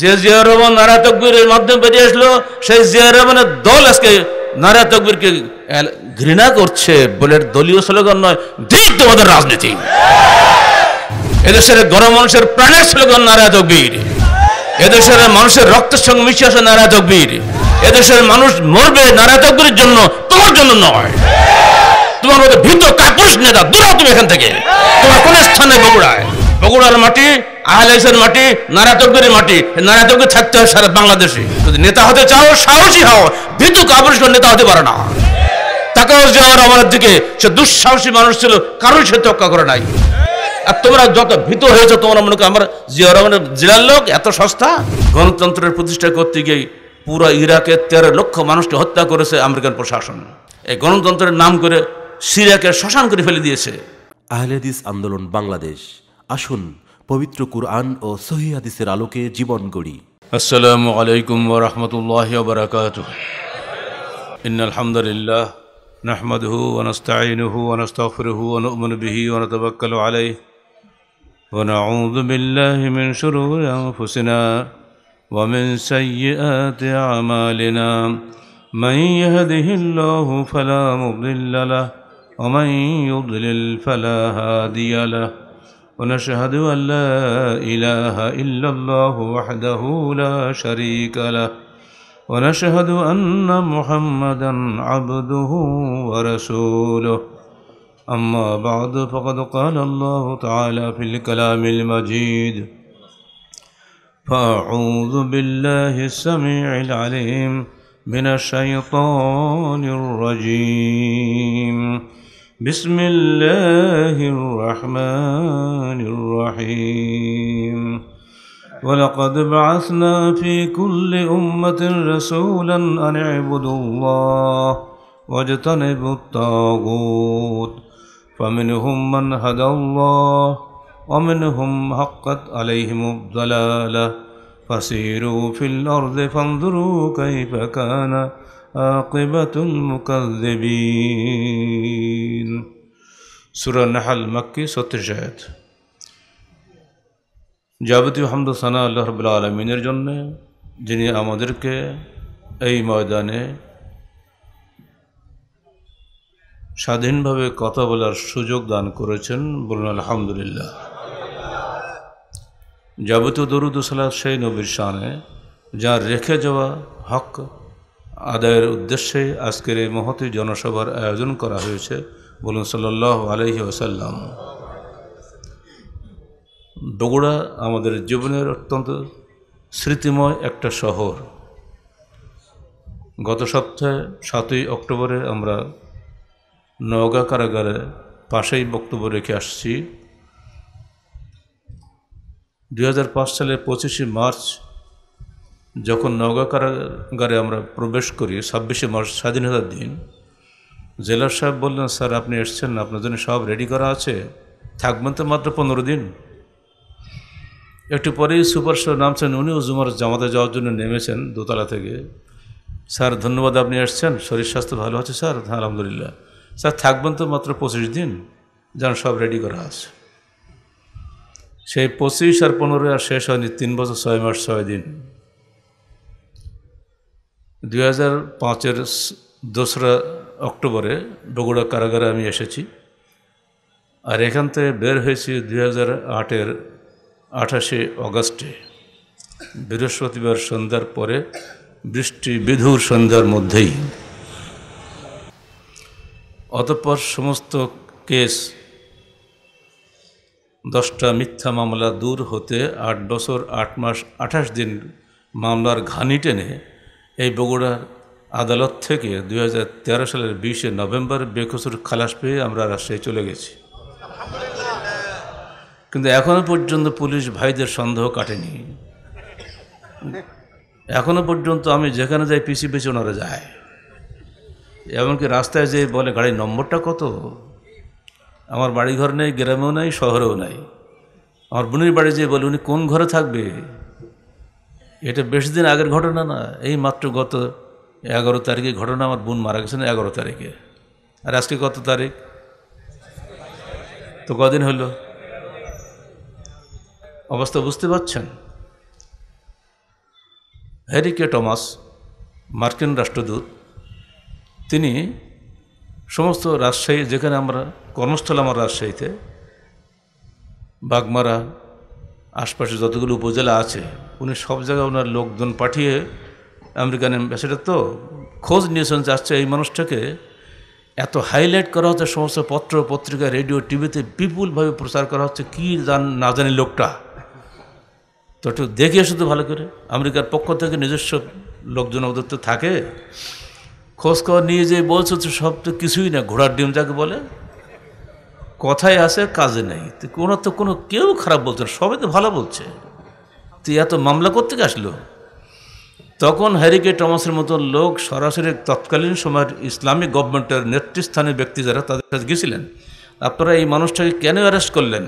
যে জিয়া মাধ্যমে বেরিয়ে আসলো সেই জিয়া দল আজকে ঘৃণা করছে দলীয় স্লোগান নয় তোমাদের রাজনীতি এদেশের গরম মানুষের প্রাণের স্লোগান নারা তকবির এদেশের মানুষের রক্তের সঙ্গে মিশে আসে এদেশের মানুষ মরবে নারা জন্য তোমার জন্য নয় তোমার মধ্যে ভীত কাপুরুষ নেতা তুমি এখান থেকে তোমার কোন স্থানে বগুড়ায় বগুড়ার মাটি আহলেসের মাটি নারাতকদের মাটি নারাতক থাকতে হয় সারা বাংলাদেশে যদি নেতা হতে চাও সাহসী হও ভীতু কাপুরুষগণ নেতা হতে পারে না তাকাও যাওয়ার আমার দিকে সে দুঃসাহসী মানুষ ছিল কারোর সে তক্কা করে নাই আর তোমরা যত ভীত হয়েছ তোমরা মনে করো আমার জিয়া রহমানের জেলার লোক এত সস্তা গণতন্ত্রের প্রতিষ্ঠা করতে গিয়ে পুরো ইরাকে তেরো লক্ষ মানুষকে হত্যা করেছে আমেরিকান প্রশাসন এই গণতন্ত্রের নাম করে সিরিয়াকে শ্মশান করে ফেলে দিয়েছে আহলেদিস আন্দোলন বাংলাদেশ আসুন পবিত্র কুরআন ও সহি হাদিসের আলোকে জীবন গড়ি আসসালামু আলাইকুম ওরহমতুল্লাহ বারাকাত ইন আলহামদুলিল্লাহ نحمده ونستعينه ونستغفره ونؤمن به ونتوكل عليه ونعوذ بالله من شرور أنفسنا ومن سيئات أعمالنا من يهده الله فلا مضل له ومن يضلل فلا هادي له ونشهد أن لا إله إلا الله وحده لا شريك له ونشهد أن محمدا عبده ورسوله أما بعد فقد قال الله تعالى في الكلام المجيد فأعوذ بالله السميع العليم من الشيطان الرجيم بسم الله الرحمن الرحيم ولقد بعثنا في كل أمة رسولا أن اعبدوا الله واجتنبوا الطاغوت فمنهم من هدى الله ومنهم حقت عليهم الضلالة فسيروا في الأرض فانظروا كيف كان যাবতীয় হামদ সানা আল্লাহ রবুল্লা আলমিনের জন্যে যিনি আমাদেরকে এই ময়দানে স্বাধীনভাবে কথা বলার সুযোগ দান করেছেন বলুন আলহামদুলিল্লাহ যাবতীয় দরুদ সালাদ সেই নবীর শানে যা রেখে যাওয়া হক আদায়ের উদ্দেশ্যে আজকের এই মহতি জনসভার আয়োজন করা হয়েছে বলুন সাল্লাহ আলহি ওসাল্লাম বগুড়া আমাদের জীবনের অত্যন্ত স্মৃতিময় একটা শহর গত সপ্তাহে সাতই অক্টোবরে আমরা নওগাঁ কারাগারে পাশেই বক্তব্য রেখে আসছি দু সালের পঁচিশে মার্চ যখন নওগাঁ কারাগারে আমরা প্রবেশ করি ছাব্বিশে মার্চ স্বাধীনতার দিন জেলার সাহেব বললেন স্যার আপনি এসছেন আপনার জন্য সব রেডি করা আছে থাকবেন তো মাত্র পনেরো দিন একটু পরেই সুপার শো নামছেন উনিও জুমার জামাতে যাওয়ার জন্য নেমেছেন দোতলা থেকে স্যার ধন্যবাদ আপনি এসছেন শরীর স্বাস্থ্য ভালো আছে স্যার হ্যাঁ আলহামদুলিল্লাহ স্যার থাকবেন তো মাত্র পঁচিশ দিন যেন সব রেডি করা আছে সেই পঁচিশ আর পনেরো আর শেষ হয়নি তিন বছর ছয় মাস ছয় দিন দুই হাজার পাঁচের দোসরা অক্টোবরে বগুড়া কারাগারে আমি এসেছি আর এখান থেকে বের হয়েছি দুই হাজার আটের আঠাশে অগস্টে বৃহস্পতিবার সন্ধ্যার পরে বৃষ্টি বিধুর সন্ধ্যার মধ্যেই অতঃপর সমস্ত কেস দশটা মিথ্যা মামলা দূর হতে আট বছর আট মাস আঠাশ দিন মামলার ঘানি টেনে এই বগুড়ার আদালত থেকে দুই সালের বিশে নভেম্বর বেকসুর খালাস পেয়ে আমরা রাজশাহী চলে গেছি কিন্তু এখনও পর্যন্ত পুলিশ ভাইদের সন্দেহ কাটেনি এখনও পর্যন্ত আমি যেখানে যাই পিসি পিছিয়ে ওনারা যায় এমনকি রাস্তায় যে বলে গাড়ির নম্বরটা কত আমার বাড়িঘর নেই গ্রামেও নাই শহরেও নাই আমার বোনের বাড়ি যেয়ে বলে উনি কোন ঘরে থাকবে এটা বেশি দিন আগের ঘটনা না এই মাত্র গত এগারো তারিখে ঘটনা আমার বোন মারা গেছেন এগারো তারিখে আর আজকে কত তারিখ তো কদিন হলো অবস্থা বুঝতে পারছেন হ্যারিকে টমাস মার্কিন রাষ্ট্রদূত তিনি সমস্ত রাজশাহী যেখানে আমরা কর্মস্থল আমার রাজশাহীতে বাগমারা আশপাশে যতগুলো উপজেলা আছে উনি সব জায়গায় ওনার লোকজন পাঠিয়ে আমেরিকান অ্যাম্বাসেডার তো খোঁজ নিয়েছেন যে আসছে আচ্ছা, এই মানুষটাকে এত হাইলাইট করা হচ্ছে সমস্ত পত্র পত্রিকা রেডিও টিভিতে বিপুলভাবে প্রচার করা হচ্ছে কী জান না জানি লোকটা তো একটু দেখে শুধু ভালো করে আমেরিকার পক্ষ থেকে নিজস্ব লোকজন ওদের তো থাকে খোঁজ খবর নিয়ে যে বলছে তো সব তো কিছুই না ঘোড়ার ডিম যাকে বলে কথায় আছে কাজে নেই তো কোনো তো কোনো কেউ খারাপ বলছে না সবাই তো ভালো বলছে তুই এত মামলা করতে আসলো তখন হ্যারিকে টমাসের মতো লোক সরাসরি তৎকালীন সময়ের ইসলামিক গভর্নমেন্টের নেতৃস্থানীয় ব্যক্তি যারা তাদের কাছে গেছিলেন আপনারা এই মানুষটাকে কেন অ্যারেস্ট করলেন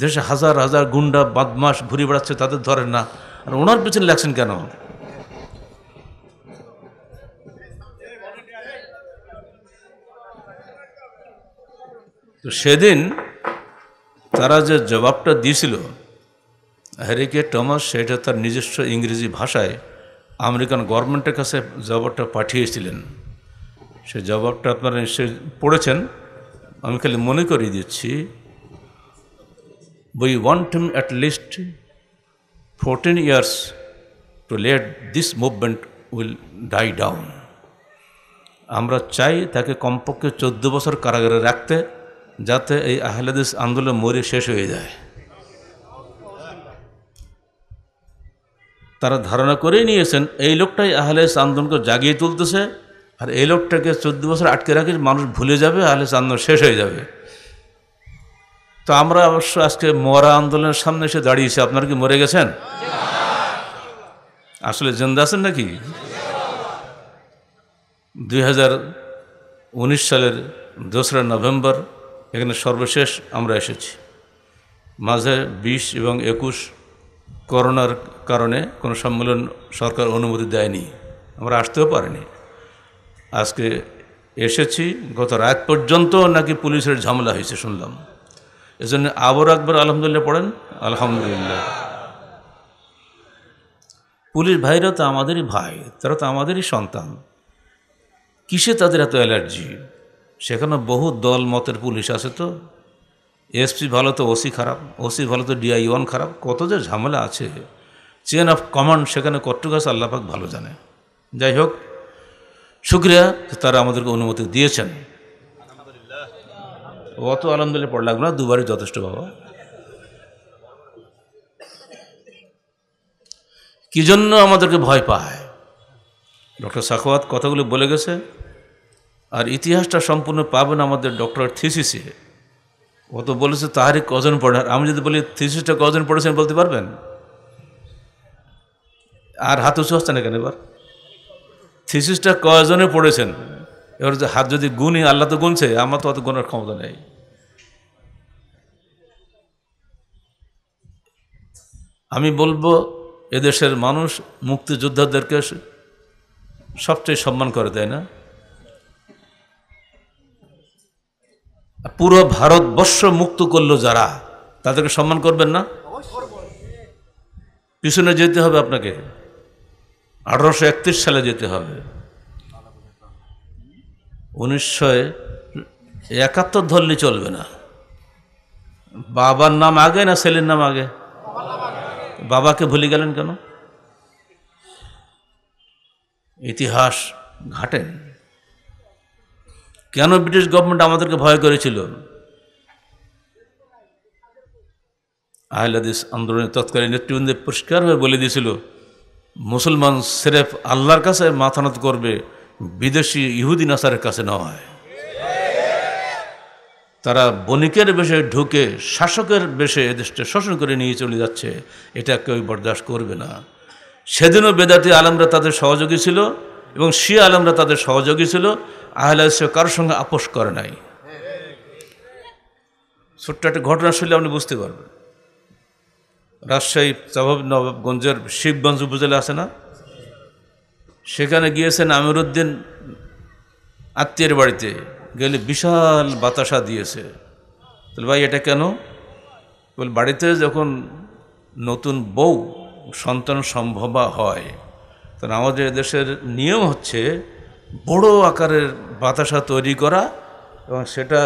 দেশে হাজার হাজার গুন্ডা বাদমাস ঘুরে বেড়াচ্ছে তাদের ধরেন না আর ওনার পেছনে লাগছেন কেন তো সেদিন তারা যে জবাবটা দিয়েছিল হ্যারিকে টমাস সেটা তার নিজস্ব ইংরেজি ভাষায় আমেরিকান গভর্নমেন্টের কাছে জবাবটা পাঠিয়েছিলেন সে জবাবটা আপনারা নিশ্চয়ই পড়েছেন আমি খালি মনে করিয়ে দিচ্ছি we want him at least fourteen years to let this movement will die down আমরা চাই তাকে কমপক্ষে চোদ্দ বছর কারাগারে রাখতে যাতে এই আহলেদিস আন্দোলন মরে শেষ হয়ে যায় তারা ধারণা করেই নিয়েছেন এই লোকটাই আহলেস আন্দোলনকে জাগিয়ে তুলতেছে আর এই লোকটাকে চোদ্দ বছর আটকে রাখি মানুষ ভুলে যাবে আহলেস আন্দোলন শেষ হয়ে যাবে তো আমরা অবশ্য আজকে মরা আন্দোলনের সামনে এসে দাঁড়িয়েছি আপনারা কি মরে গেছেন আসলে জেন্দা আছেন নাকি দুই হাজার উনিশ সালের দোসরা নভেম্বর এখানে সর্বশেষ আমরা এসেছি মাঝে বিশ এবং একুশ করোনার কারণে কোনো সম্মেলন সরকার অনুমতি দেয়নি আমরা আসতেও পারিনি আজকে এসেছি গত রাত পর্যন্ত নাকি পুলিশের ঝামেলা হয়েছে শুনলাম এজন্য আবার একবার আলহামদুলিল্লাহ পড়েন আলহামদুলিল্লাহ পুলিশ ভাইরা তো আমাদেরই ভাই তারা তো আমাদেরই সন্তান কিসে তাদের এত অ্যালার্জি সেখানে বহু দল মতের পুলিশ আছে তো এসপি ভালো তো ওসি খারাপ ওসি ভালো তো ডিআই ওয়ান খারাপ কত যে ঝামেলা আছে চেন অফ কমান্ড সেখানে কট্টুক আছে আল্লাপাক ভালো জানে যাই হোক শুক্রিয়া তারা আমাদেরকে অনুমতি দিয়েছেন অত আলহামদুলিল্লাহ পড় লাগবে না দুবারই যথেষ্ট বাবা কি জন্য আমাদেরকে ভয় পায় ডক্টর সাখওয়াত কথাগুলো বলে গেছে আর ইতিহাসটা সম্পূর্ণ পাবেন আমাদের ডক্টর থিসিসে ও তো বলেছে তাহারি কজন পড়ার আমি যদি বলি থিসিসটা কজন পড়েছেন বলতে পারবেন আর হাত উঁচু হচ্ছে না কেন এবার থিসিসটা কজনে পড়েছেন এবার যে হাত যদি গুনি আল্লাহ তো গুনছে আমার তো অত গুনার ক্ষমতা নেই আমি বলবো এদেশের মানুষ মুক্তিযোদ্ধাদেরকে সবচেয়ে সম্মান করে দেয় না পুরো ভারতবর্ষ মুক্ত করলো যারা তাদেরকে সম্মান করবেন না পিছনে যেতে হবে আপনাকে আঠারোশো একত্রিশ সালে যেতে হবে উনিশশো একাত্তর ধরলে চলবে না বাবার নাম আগে না ছেলের নাম আগে বাবাকে ভুলে গেলেন কেন ইতিহাস ঘাটেন কেন ব্রিটিশ গভর্নমেন্ট আমাদেরকে ভয় করেছিল আহলাদিস আন্দোলনের তৎকালীন নেতৃবৃন্দে পরিষ্কারভাবে বলে দিয়েছিল মুসলমান সেরেফ আল্লাহর কাছে মাথানত করবে বিদেশি ইহুদি নাসারের কাছে নয় তারা বণিকের বেশে ঢুকে শাসকের বেশে এদেশটা শাসন করে নিয়ে চলে যাচ্ছে এটা কেউ বরদাস্ত করবে না সেদিনও বেদাতি আলমরা তাদের সহযোগী ছিল এবং শিয়া আলমরা তাদের সহযোগী ছিল আহলাদিসে কারোর সঙ্গে আপোষ করে নাই ছোট্ট একটা ঘটনা শুনলে আপনি বুঝতে পারবেন রাজশাহী চাভাব নবাবগঞ্জের শিবগঞ্জ উপজেলা আছে না সেখানে গিয়েছেন আমিরুদ্দিন আত্মীয়ের বাড়িতে গেলে বিশাল বাতাসা দিয়েছে তাহলে ভাই এটা কেন বল বাড়িতে যখন নতুন বউ সন্তান সম্ভবা হয় তখন আমাদের দেশের নিয়ম হচ্ছে বড় আকারের বাতাসা তৈরি করা এবং সেটা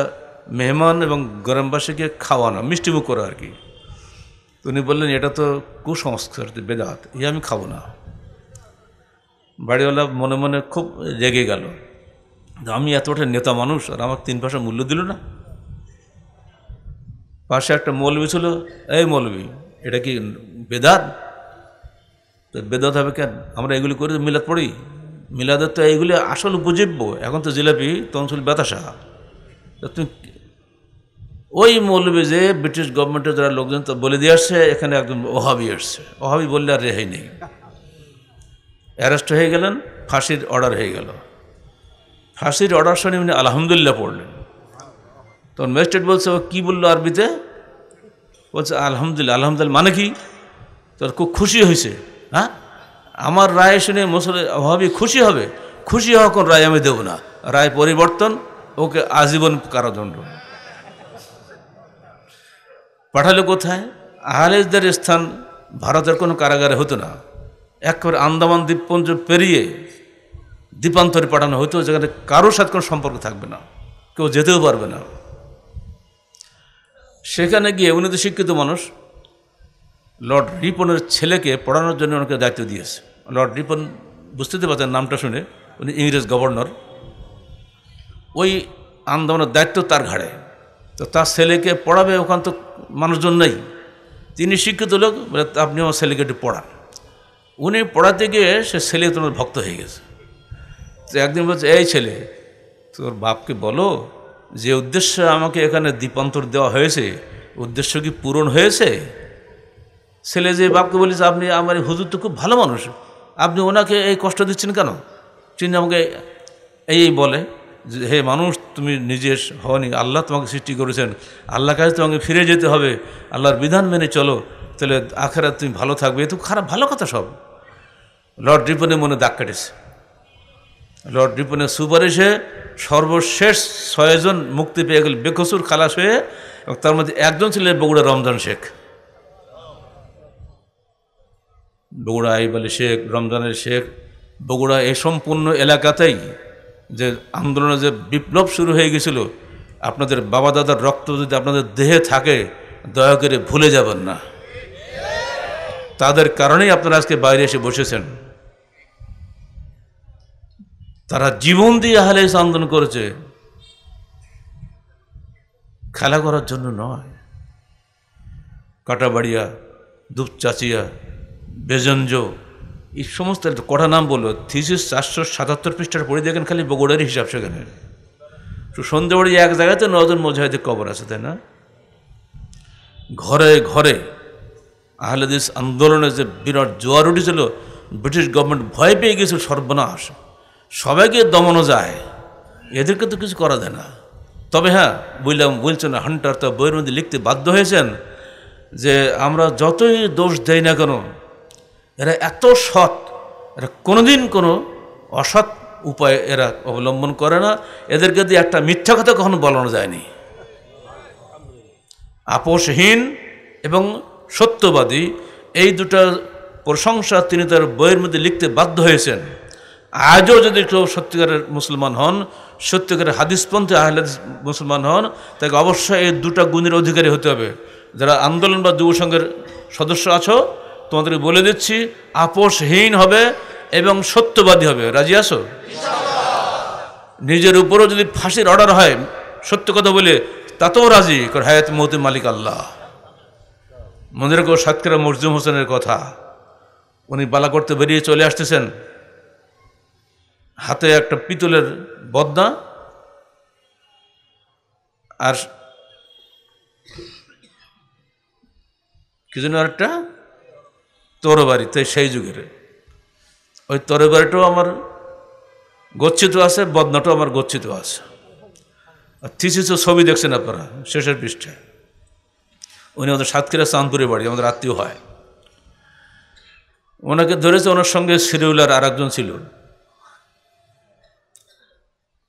মেহমান এবং গরমবাসীকে খাওয়ানো মিষ্টিমুখ করা আর কি উনি বললেন এটা তো কুসংস্কার বেদাত এ আমি খাবো না বাড়িওয়ালা মনে মনে খুব জেগে গেল আমি এতটা নেতা মানুষ আর আমার তিন পাশে মূল্য দিল না পাশে একটা মৌলবি ছিল এই মৌলবি এটা কি বেদাত তো বেদাত হবে কেন আমরা এগুলি করে মিলাত পড়ি মিলাদের তো এইগুলি আসল উপজীব্য এখন তো জিলাপি তনসুল বেতাসা তুমি ওই মৌলবি যে ব্রিটিশ গভর্নমেন্টের যারা লোকজন তো বলে দিয়ে আসছে এখানে একদম অভাবই আসছে অভাবই বললে আর রেহাই নেই অ্যারেস্ট হয়ে গেলেন ফাঁসির অর্ডার হয়ে গেল ফাঁসির অর্ডার শুনে উনি আলহামদুলিল্লাহ পড়লেন তখন ম্যাজিস্ট্রেট বলছে ও কী বললো আরবিতে বলছে আলহামদুলিল্লাহ আলহামদুলিল্লাহ মানে কি তোর খুব খুশি হয়েছে হ্যাঁ আমার রায় শুনে মুসলে অভাবী খুশি হবে খুশি হওয়া কোন রায় আমি দেব না রায় পরিবর্তন ওকে আজীবন কারাদণ্ড পাঠালে কোথায় আহলেজদের স্থান ভারতের কোনো কারাগারে হতো না একবার আন্দামান দ্বীপপুঞ্জ পেরিয়ে দ্বীপান্তরে পাঠানো হতো যেখানে কারোর সাথে কোনো সম্পর্ক থাকবে না কেউ যেতেও পারবে না সেখানে গিয়ে উনি তো শিক্ষিত মানুষ লর্ড রিপনের ছেলেকে পড়ানোর জন্য ওনাকে দায়িত্ব দিয়েছে লর্ড রিপন বুঝতে পারছেন নামটা শুনে উনি ইংরেজ গভর্নর ওই আন্দোলনের দায়িত্ব তার ঘাড়ে তো তার ছেলেকে পড়াবে ওখান তো মানুষজন নেই তিনি শিক্ষিত লোক বলে আপনি আমার ছেলেকে একটু পড়ান উনি পড়াতে গিয়ে সে ছেলে তোমার ভক্ত হয়ে গেছে তো একদিন বলছে এই ছেলে তোর বাপকে বলো যে উদ্দেশ্যে আমাকে এখানে দ্বীপান্তর দেওয়া হয়েছে উদ্দেশ্য কি পূরণ হয়েছে ছেলে যে বাপকে বলেছে আপনি আমার হুজুর তো খুব ভালো মানুষ আপনি ওনাকে এই কষ্ট দিচ্ছেন কেন তিনি আমাকে এই বলে যে হে মানুষ তুমি নিজের হওনি আল্লাহ তোমাকে সৃষ্টি করেছেন আল্লাহ কাছে তোমাকে ফিরে যেতে হবে আল্লাহর বিধান মেনে চলো তাহলে আখেরা তুমি ভালো থাকবে এ তো খারাপ ভালো কথা সব লর্ড ড্রিপনের মনে দাগ কেটেছে লর্ড রিপনের সুপারিশে সর্বশেষ ছয়জন মুক্তি পেয়ে গেল বেকসুর খালাস হয়ে এবং তার মধ্যে একজন ছিলেন বগুড়া রমজান শেখ বগুড়া আইবালি শেখ রমজানের শেখ বগুড়া এই সম্পূর্ণ এলাকাতেই যে আন্দোলনে যে বিপ্লব শুরু হয়ে গেছিল আপনাদের বাবা দাদার রক্ত যদি আপনাদের দেহে থাকে দয়া করে ভুলে যাবেন না তাদের কারণেই আপনারা আজকে বাইরে এসে বসেছেন তারা জীবন দিয়ে এসে আন্দোলন করেছে খেলা করার জন্য নয় কাটাবাড়িয়া দুপচাচিয়া বেজঞ্জ এই সমস্ত কটা নাম বললো থিসিস চারশো সাতাত্তর পৃষ্ঠার পড়ে দেখেন খালি বগুড়ার হিসাব সেখানে তো সন্ধ্যেবাড়ি এক জায়গাতে নজন মজাহিদের কবর আছে তাই না ঘরে ঘরে আহলেদিস আন্দোলনে যে বিরাট জোয়ার উঠেছিল ব্রিটিশ গভর্নমেন্ট ভয় পেয়ে গেছিল সর্বনাশ সবাইকে দমনো যায় এদেরকে তো কিছু করা যায় না তবে হ্যাঁ বুঝলাম বলছেন হান্টার তা বইয়ের মধ্যে লিখতে বাধ্য হয়েছেন যে আমরা যতই দোষ দেই না কেন এরা এত সৎ এরা কোনোদিন কোনো অসৎ উপায় এরা অবলম্বন করে না এদেরকে দিয়ে একটা মিথ্যা কথা কখনো বলানো যায়নি আপোষহীন এবং সত্যবাদী এই দুটা প্রশংসা তিনি তার বইয়ের মধ্যে লিখতে বাধ্য হয়েছেন আজও যদি কেউ সত্যিকারের মুসলমান হন সত্যিকারের হাদিসপন্থী আহলে মুসলমান হন তাকে অবশ্যই এই দুটা গুণের অধিকারী হতে হবে যারা আন্দোলন বা যুব সংঘের সদস্য আছো তোমাদেরকে বলে দিচ্ছি আপোষহীন হবে এবং সত্যবাদী হবে রাজি আসো নিজের উপরও যদি ফাঁসির অর্ডার হয় সত্য কথা বলে তাতেও রাজি কর হায়াত মহতি মালিক আল্লাহ মনে রেখো সাতক্ষীরা মরজুম হোসেনের কথা উনি বালা করতে বেরিয়ে চলে আসতেছেন হাতে একটা পিতলের বদনা আর কি জন্য আরেকটা তোর বাড়িতে সেই যুগের ওই তোর বাড়িটাও আমার গচ্ছিত আছে বদনাটাও আমার গচ্ছিত আছে আর থিসিসও ছবি দেখছেন আপনারা শেষের পৃষ্ঠায় উনি আমাদের সাতক্ষীরা চাঁদপুরে বাড়ি আমাদের আত্মীয় হয় ওনাকে ধরেছে ওনার সঙ্গে সিরিউলার আর একজন ছিল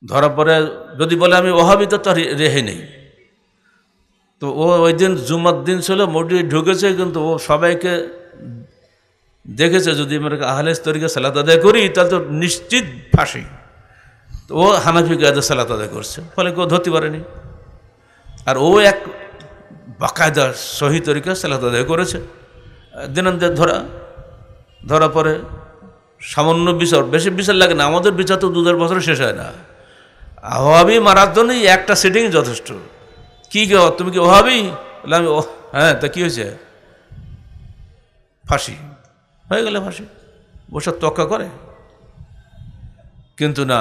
ধরা পরে যদি বলে আমি অভাবিত তো রেহে নেই তো ও ওই দিন জুমার দিন ছিল মোটি ঢুকেছে কিন্তু ও সবাইকে দেখেছে যদি আমরা আহলে তরিকা সালাত আদায় করি তাহলে তো নিশ্চিত ফাঁসি তো ও হানাফি কায়দা সালাত আদায় করছে ফলে কেউ ধরতে পারেনি আর ও এক বাকায়দা সহি তরিকা সালাত আদায় করেছে দিনান্তের ধরা ধরা পরে সামান্য বিচার বেশি বিচার লাগে না আমাদের বিচার তো দুধের বছর শেষ হয় না অভাবই মারার জন্যই একটা সিটিং যথেষ্ট কী কে তুমি কি অভাবই বলে আমি হ্যাঁ তা কী হয়েছে ফাঁসি হয়ে গেলে ফাঁসি বসার তক্কা করে কিন্তু না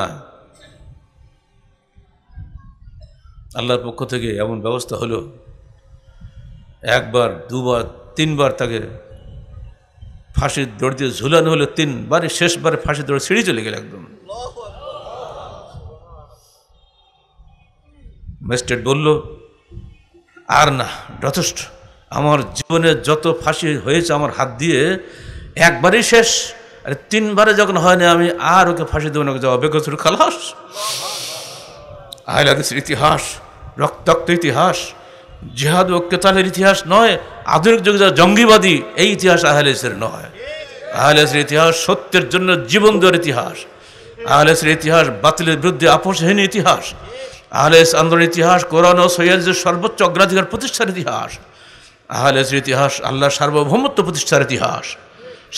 আল্লাহর পক্ষ থেকে এমন ব্যবস্থা হলো একবার দুবার তিনবার তাকে ফাঁসির দৌড় দিয়ে ঝুলানো হলো তিনবারে শেষবারে ফাঁসির দৌড় সিঁড়ি চলে গেল একদম ম্যাজিস্ট্রেট বলল আর না যথেষ্ট আমার জীবনে যত ফাঁসি হয়েছে আমার হাত দিয়ে একবারই শেষ আর তিনবারে যখন হয়নি আমি আর ওকে ফাঁসি দেবো না যাওয়া বেকসুর খালাস আহলাদেশের ইতিহাস রক্তাক্ত ইতিহাস জিহাদ ও কেতালের ইতিহাস নয় আধুনিক যুগে যা জঙ্গিবাদী এই ইতিহাস আহলেসের নয় আহলেসের ইতিহাস সত্যের জন্য জীবন দেওয়ার ইতিহাস আহলেসের ইতিহাস বাতিলের বিরুদ্ধে আপোষহীন ইতিহাস আহলেস আন্দোলনের ইতিহাস কোরআন ও সৈয়াদের সর্বোচ্চ অগ্রাধিকার প্রতিষ্ঠার ইতিহাস আহলেসের ইতিহাস আল্লাহ সার্বভৌমত্ব প্রতিষ্ঠার ইতিহাস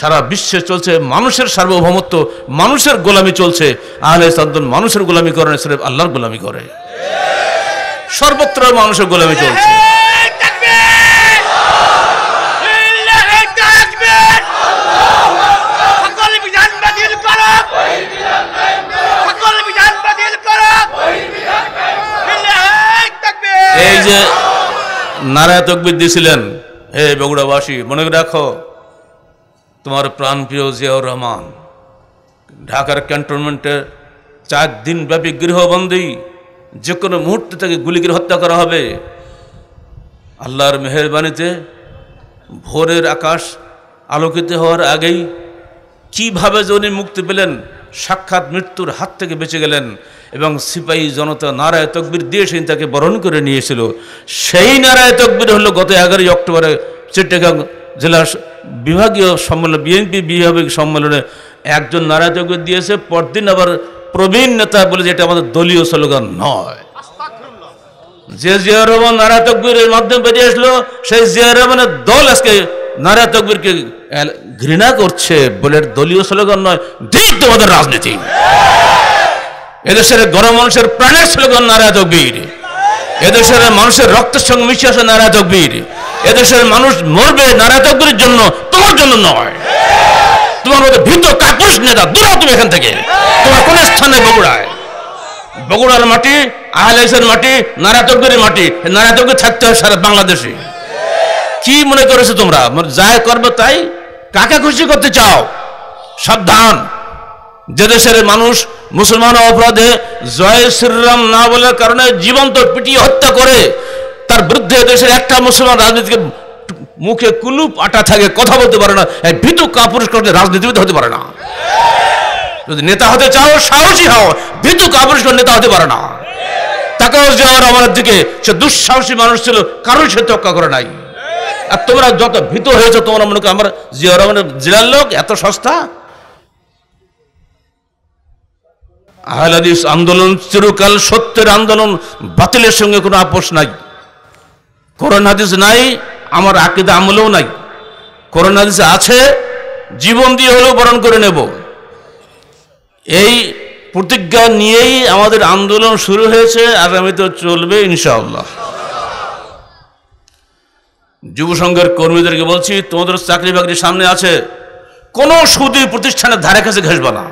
সারা বিশ্বে চলছে মানুষের সার্বভৌমত্ব মানুষের গোলামি চলছে আহলে সাদ্দন মানুষের গোলামি করে না সেরেফ আল্লাহর গোলামি করে সর্বত্র মানুষের গোলামি চলছে এই যে নারায় তকবির দিয়েছিলেন হে বগুড়াবাসী মনে রাখো তোমার প্রাণপ্রিয় জিয়াউর রহমান ঢাকার ক্যান্টনমেন্টে চার দিনব্যাপী গৃহবন্দী যে কোনো মুহূর্তে তাকে গুলি করে হত্যা করা হবে আল্লাহর মেহরবানিতে ভোরের আকাশ আলোকিত হওয়ার আগেই কীভাবে যে উনি মুক্তি পেলেন সাক্ষাৎ মৃত্যুর হাত থেকে বেঁচে গেলেন এবং সিপাহী জনতা নারায় তকবির দিয়ে সেই তাকে বরণ করে নিয়েছিল সেই নারায় তকবির হলো গত এগারোই অক্টোবরে চিট্টাগাং জেলা বিভাগীয় সম্মেলন বিএনপি বিভাগীয় সম্মেলনে একজন নারায়যোগ্য দিয়েছে পরদিন আবার প্রবীণ নেতা বলে যে এটা আমাদের দলীয় স্লোগান নয় যে জিয়া রহমান নারা মাধ্যমে বেরিয়ে আসলো সেই জিয়া রহমানের দল আজকে নারা তকবিরকে ঘৃণা করছে বলে দলীয় স্লোগান নয় দেখ তোমাদের রাজনীতি এদেশের গরম মানুষের প্রাণের স্লোগান নারা তকবির এদেশের মানুষের রক্তের সঙ্গে মিশে আছে নারায় তকবীর এদেশের মানুষ মরবে নারায় তকবীরের জন্য তোমার জন্য নয় তোমার মতো ভীত কাপুষ নেতা দূরাও তুমি এখান থেকে তোমার কোন স্থানে বগুড়ায় বগুড়ার মাটি আহলেসের মাটি নারা তকবীরের মাটি নারা তকবীর থাকতে হয় সারা বাংলাদেশে কি মনে করেছো তোমরা যা করবে তাই কাকে খুশি করতে চাও সাবধান যে দেশের মানুষ মুসলমান অপরাধে জয় শ্রীরাম না বলার কারণে জীবন্ত পিটিয়ে হত্যা করে তার বিরুদ্ধে দেশের একটা মুসলমান রাজনীতিকে মুখে কুলুপ আটা থাকে কথা বলতে পারে না ভীতু কাপুরুষ করতে রাজনীতিবিদ হতে পারে না যদি নেতা হতে চাও সাহসী হও ভীতু কাপুরুষ নেতা হতে পারে না তাকেও যাওয়ার আমার দিকে সে দুঃসাহসী মানুষ ছিল কারোর সে তক্কা করে নাই আর তোমরা যত ভীত হয়েছে তোমরা মনে করো আমার জিয়া রহমানের জেলার লোক এত সস্তা আহলাদিস আন্দোলন চিরকাল সত্যের আন্দোলন বাতিলের সঙ্গে কোনো আপোষ নাই করোন হাদিস নাই আমার আকিদা আমলেও নাই করোন হাদিস আছে জীবন দিয়ে হলেও বরণ করে নেব এই প্রতিজ্ঞা নিয়েই আমাদের আন্দোলন শুরু হয়েছে আগামীতে চলবে ইনশাআল্লাহ যুব সংঘের কর্মীদেরকে বলছি তোমাদের চাকরি বাকরি সামনে আছে কোনো সুদী প্রতিষ্ঠানের ধারে কাছে ঘেসবা না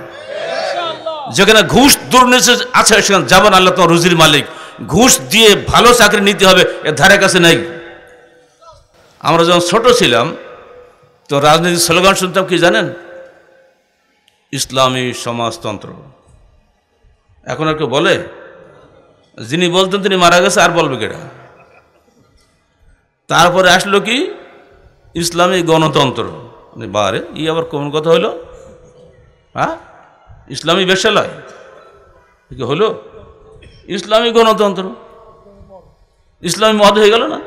যেখানে ঘুষ দুর্নীতি আছে সেখানে যাবেন আল্লাহ তোমার রুজির মালিক ঘুষ দিয়ে ভালো চাকরি নিতে হবে এর ধারে কাছে নেই আমরা যখন ছোট ছিলাম তো রাজনীতির স্লোগান শুনতাম কি জানেন ইসলামী সমাজতন্ত্র এখন আর কেউ বলে যিনি বলতেন তিনি মারা গেছে আর বলবে কেটা তারপরে আসলো কি ইসলামী গণতন্ত্র মানে বারে ই আবার কোন কথা হলো হ্যাঁ ইসলামী বেশালয় কি হলো ইসলামী গণতন্ত্র ইসলামী মদ হয়ে গেল না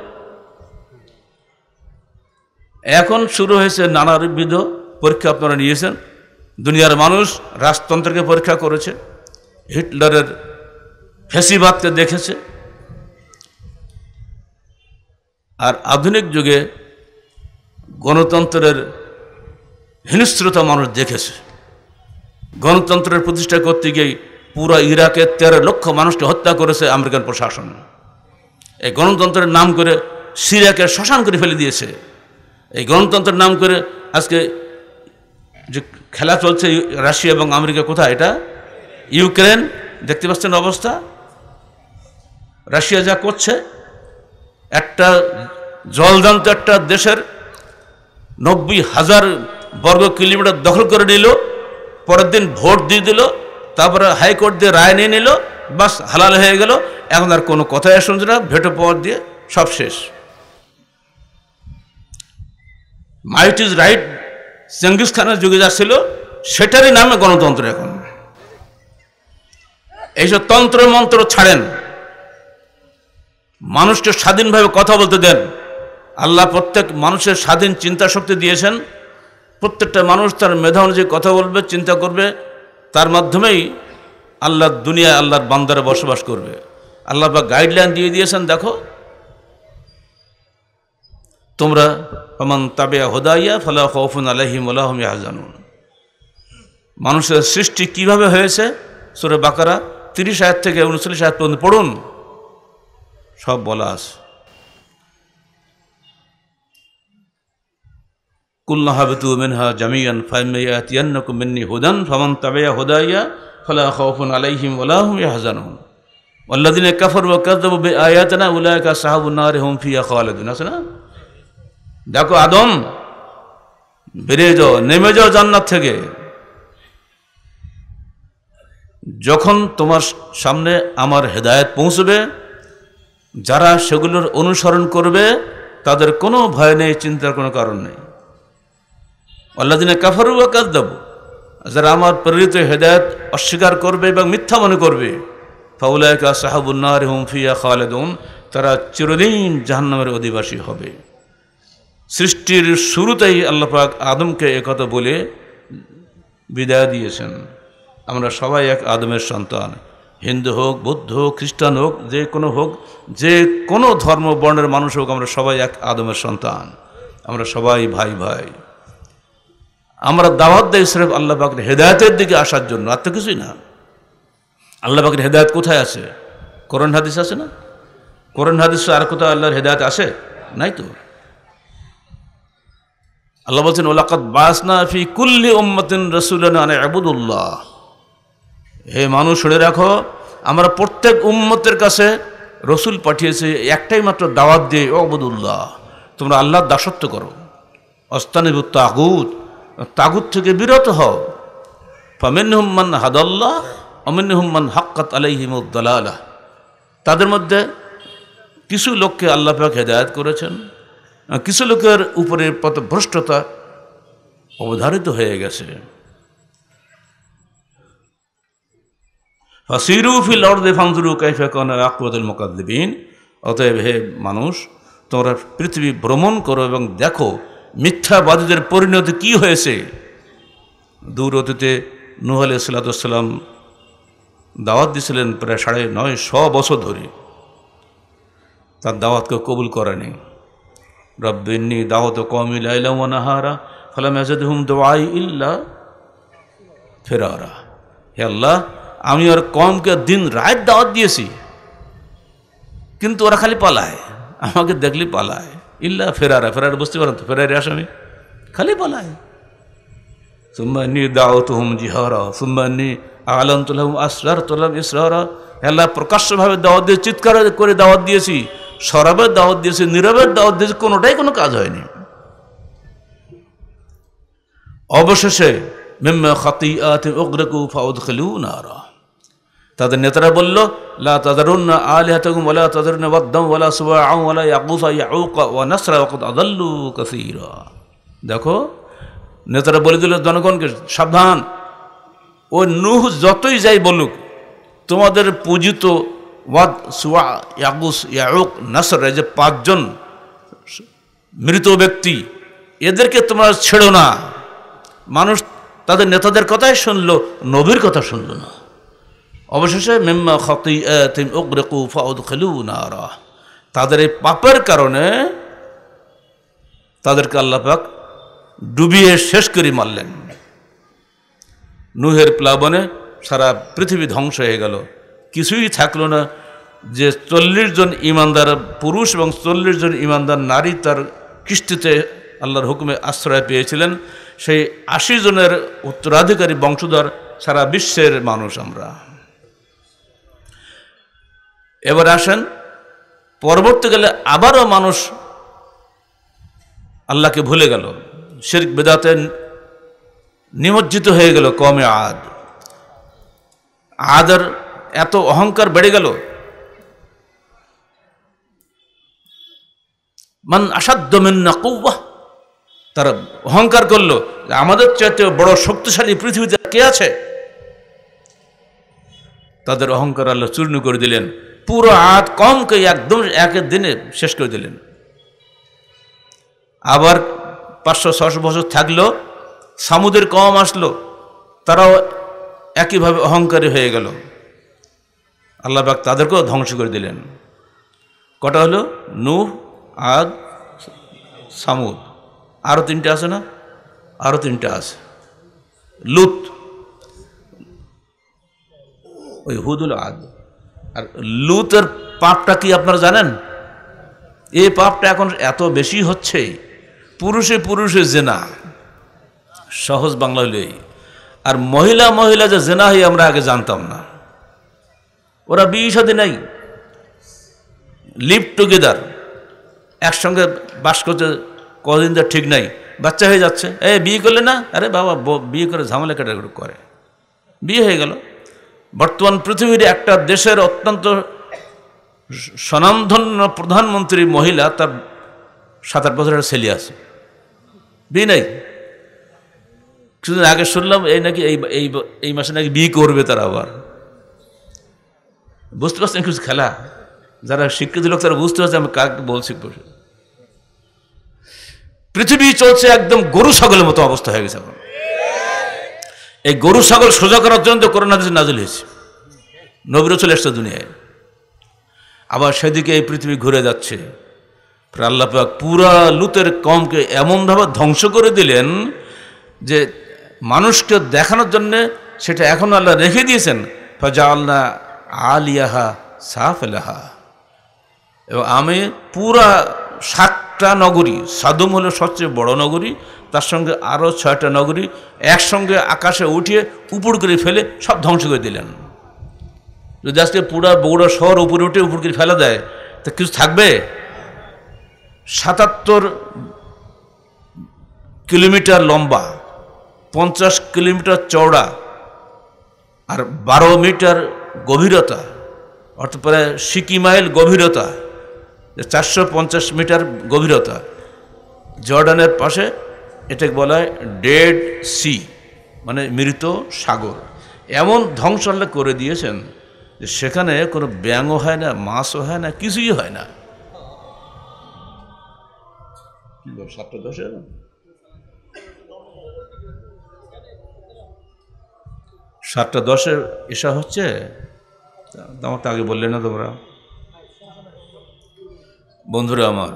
এখন শুরু হয়েছে নানাবিধ পরীক্ষা আপনারা নিয়েছেন দুনিয়ার মানুষ রাজতন্ত্রকে পরীক্ষা করেছে হিটলারের ফেসিবাদকে দেখেছে আর আধুনিক যুগে গণতন্ত্রের হিংস্রতা মানুষ দেখেছে গণতন্ত্রের প্রতিষ্ঠা করতে গিয়ে পুরো ইরাকে তেরো লক্ষ মানুষকে হত্যা করেছে আমেরিকান প্রশাসন এই গণতন্ত্রের নাম করে সিরিয়াকে শ্মশান করে ফেলে দিয়েছে এই গণতন্ত্রের নাম করে আজকে যে খেলা চলছে রাশিয়া এবং আমেরিকা কোথায় এটা ইউক্রেন দেখতে পাচ্ছেন অবস্থা রাশিয়া যা করছে একটা জলদান্ত একটা দেশের নব্বই হাজার বর্গ কিলোমিটার দখল করে নিল পরের দিন ভোট দিয়ে দিল তারপরে হাইকোর্ট দিয়ে রায় নিয়ে নিল বাস হালাল হয়ে গেল এখন আর কোনো কথাই শুনছে না ভেটো পাওয়ার দিয়ে সব শেষ মাইট ইজ রাইট চেঙ্গিস খানের যুগে যা ছিল সেটারই নামে গণতন্ত্র এখন এইসব তন্ত্র মন্ত্র ছাড়েন মানুষকে স্বাধীনভাবে কথা বলতে দেন আল্লাহ প্রত্যেক মানুষের স্বাধীন চিন্তা শক্তি দিয়েছেন প্রত্যেকটা মানুষ তার মেধা অনুযায়ী কথা বলবে চিন্তা করবে তার মাধ্যমেই আল্লাহর দুনিয়া আল্লাহর বান্দারে বসবাস করবে আল্লাহ বা গাইডলাইন দিয়ে দিয়েছেন দেখো তোমরা আমান তাবে হোদাইয়া ফালা হফুন আলহিম আল্লাহম ইয়াহজানুন মানুষের সৃষ্টি কিভাবে হয়েছে সুরে বাকারা তিরিশ হাজার থেকে উনচল্লিশ হাজার পর্যন্ত পড়ুন সব বলা আছে কুল্লা হাবতু মিনহা জামিয়ান ফাইমিয়াতিয়ান্নকু মিন্নি হুদান ফামান তাবেয়া হুদাইয়া ফলা খাউফুন আলাইহিম ওয়া হুম ইয়াহজানুন والذين كفروا وكذبوا بآياتنا أولئك أصحاب النار هم فيها خالدون আছে না দেখো আদম বেরিয়ে যাও নেমে যাও জান্নাত থেকে যখন তোমার সামনে আমার হেদায়েত পৌঁছবে যারা সেগুলোর অনুসরণ করবে তাদের কোনো ভয় নেই চিন্তার কোনো কারণ নেই আল্লাদিনে কাফারু বা কাজ দেব যারা আমার প্রেরিত হেদায়ত অস্বীকার করবে এবং মিথ্যা মনে করবে ফাউলায়কা সাহাবুল্নার হুমফিয়া খালেদুন তারা চিরদিন জাহান্নামের অধিবাসী হবে সৃষ্টির শুরুতেই আল্লাপাক আদমকে একথা বলে বিদায় দিয়েছেন আমরা সবাই এক আদমের সন্তান হিন্দু হোক বৌদ্ধ হোক খ্রিস্টান হোক যে কোনো হোক যে কোনো ধর্ম বর্ণের মানুষ হোক আমরা সবাই এক আদমের সন্তান আমরা সবাই ভাই ভাই আমরা দাওয়াত দেয় স্রেফ আল্লাহ পাকের হেদায়তের দিকে আসার জন্য আর তো কিছুই না আল্লাহ পাকের হেদায়ত কোথায় আছে করণ হাদিস আছে না করণ হাদিস আর কোথাও আল্লাহর হেদায়ত আছে নাই তো আল্লাহ বলছেন ওলাকাত বাসনা ফি কুল্লি ওম্মতিন রসুলান আবুদুল্লাহ হে মানুষ শুনে রাখো আমরা প্রত্যেক উম্মতের কাছে রসুল পাঠিয়েছে একটাই মাত্র দাওয়াত দিয়ে অবদুল্লাহ তোমরা আল্লাহর দাসত্ব করো অস্তানিভুত্ত আগুত তাগুত থেকে বিরত হও ফমিন হুম্মান হাদাল্লাহ অমিন হুম্মান হাক্কাত আলাইহিমুদ্দালাহ তাদের মধ্যে কিছু লোককে আল্লাহ পাক হেদায়ত করেছেন কিছু লোকের উপরে পথভ্রষ্টতা অবধারিত হয়ে গেছে ফিল অর্দে ফামজুরু কাইফা কান আকবাদুল মোকাদ্দিবিন অতএব হে মানুষ তোমরা পৃথিবী ভ্রমণ করো এবং দেখো মিথ্যাবাদীদের পরিণতি কি হয়েছে দূর অতীতে নুহ আলি সাল্লাতাম দাওয়াত দিয়েছিলেন প্রায় সাড়ে নয় শ বছর ধরে তার দাওয়াতকে কবুল করেনি রব্বিনী দাওয়াত কমিলাহারা ফালাম আজাদ হুম দোয়াই ইল্লা ফেরারা হে আল্লাহ আমি ওর কমকে দিন রায় দাওয়াত দিয়েছি কিন্তু ওরা খালি পালায় আমাকে দেখলি পালায় ইল্লা ফেরারা ফেরার বুঝতে পারেন তো ফেরারি আসামি খালি বলায় সুম্মানি দাও তুহম জিহরা সুম্মানি আলম তুলহম আসরার তুলহম ইসরা আল্লাহ প্রকাশ্যভাবে দাওয়াত দিয়ে চিৎকার করে দাওয়াত দিয়েছি সরবের দাওয়াত দিয়েছি নীরবের দাওয়াত দিয়েছি কোনোটাই কোনো কাজ হয়নি অবশেষে মেম্মা খাতি আতে অগ্রেকু ফাউদ খেলু নারা তাদের নেতারা বলল লা তাদারুন আলিহাতাকুম ওয়ালা তাদারুন ওয়াদ্দাম ওয়ালা সুবাআ ওয়ালা ইয়াকুসা ইয়াউকা ওয়া নাসরা ওয়াকাদ আদাল্লু কাসীরা দেখো নেতারা বলে দিল জনগণকে সাবধান ও নূহ যতই যাই বলুক তোমাদের পূজিত ওয়াদ সুয়া ইয়াকুস ইয়াউক নাসর এই যে পাঁচজন মৃত ব্যক্তি এদেরকে তোমরা ছেড়ো না মানুষ তাদের নেতাদের কথাই শুনলো নবীর কথা শুনলো না অবশেষে মেম্মা খতি উগরেকু নারা তাদের এই পাপের কারণে তাদেরকে আল্লাপাক ডুবিয়ে শেষ করে মারলেন নুহের প্লাবনে সারা পৃথিবী ধ্বংস হয়ে গেল কিছুই থাকলো না যে চল্লিশ জন ইমানদার পুরুষ এবং চল্লিশ জন ইমানদার নারী তার কৃষ্টিতে আল্লাহর হুকুমে আশ্রয় পেয়েছিলেন সেই আশি জনের উত্তরাধিকারী বংশধর সারা বিশ্বের মানুষ আমরা এবার আসেন পরবর্তীকালে আবারও মানুষ আল্লাহকে ভুলে গেল শেরিক বেদাতে নিমজ্জিত হয়ে গেল কমে আদ আদের এত অহংকার বেড়ে গেল মান আসাদ্যমেন্না কৌবাহ তারা অহংকার করলো আমাদের চাইতে বড় শক্তিশালী পৃথিবীতে কে আছে তাদের অহংকার আল্লাহ চূর্ণ করে দিলেন পুরো আত কমকে একদম একের দিনে শেষ করে দিলেন আবার পাঁচশো ছশো বছর থাকলো সামুদের কম আসলো তারাও একইভাবে অহংকারী হয়ে গেল আল্লাহ আল্লাহবাক তাদেরকেও ধ্বংস করে দিলেন কটা হলো নূহ আদ সামুদ আরও তিনটে আছে না আরও তিনটে আছে লুত ওই হুদুল আদ আর লুতের পাপটা কি আপনারা জানেন এই পাপটা এখন এত বেশি হচ্ছে পুরুষে পুরুষে জেনা সহজ বাংলা হইলেই আর মহিলা মহিলা যে জেনা হয়ে আমরা আগে জানতাম না ওরা বিয়ে সাথে নাই লিভ টুগেদার একসঙ্গে বাস করতে কদিন তো ঠিক নাই বাচ্চা হয়ে যাচ্ছে এ বিয়ে করলে না আরে বাবা বিয়ে করে ঝামেলা কেটে করে বিয়ে হয়ে গেল বর্তমান পৃথিবীর একটা দেশের অত্যন্ত স্বনামধন্য প্রধানমন্ত্রী মহিলা তার সাত আট বছরের ছেলে আছে বিয়ে কিছুদিন আগে শুনলাম এই নাকি এই এই মাসে নাকি বিয়ে করবে তারা আবার বুঝতে পারছেন কিছু খেলা যারা শিক্ষিত লোক তারা বুঝতে পারছে আমি কাকে বলছি পৃথিবী চলছে একদম গরু ছাগলের মতো অবস্থা হয়ে গেছে এখন এই গরু ছাগল সোজা করার জন্য তো করোনা দেশে নাজল হয়েছে নবীর চলে এসছে দুনিয়ায় আবার সেদিকে এই পৃথিবী ঘুরে যাচ্ছে আল্লাপাক পুরা লুতের কমকে এমনভাবে ধ্বংস করে দিলেন যে মানুষকে দেখানোর জন্যে সেটা এখন আল্লাহ রেখে দিয়েছেন ফজা আল্লাহ আলিয়াহা সাফেলাহা এবং আমি পুরা সাতটা নগরী সাদম হলো সবচেয়ে বড় নগরী তার সঙ্গে আরও ছয়টা নগরী একসঙ্গে আকাশে উঠিয়ে উপর করে ফেলে সব ধ্বংস করে দিলেন যদি আজকে পুরা বগুড়া শহর উপরে উঠে উপর করে ফেলা দেয় তা কিছু থাকবে সাতাত্তর কিলোমিটার লম্বা পঞ্চাশ কিলোমিটার চওড়া আর বারো মিটার গভীরতা অর্থাৎ প্রায় সিকি মাইল গভীরতা চারশো পঞ্চাশ মিটার গভীরতা জর্ডানের পাশে এটাকে বলা হয় ডেড সি মানে মৃত সাগর এমন ধ্বংস আল্লাহ করে দিয়েছেন যে সেখানে কোনো ব্যাঙও হয় না মাছও হয় না কিছুই হয় না সাতটা দশে সাতটা এসা হচ্ছে আমার তো আগে বললে না তোমরা বন্ধুরা আমার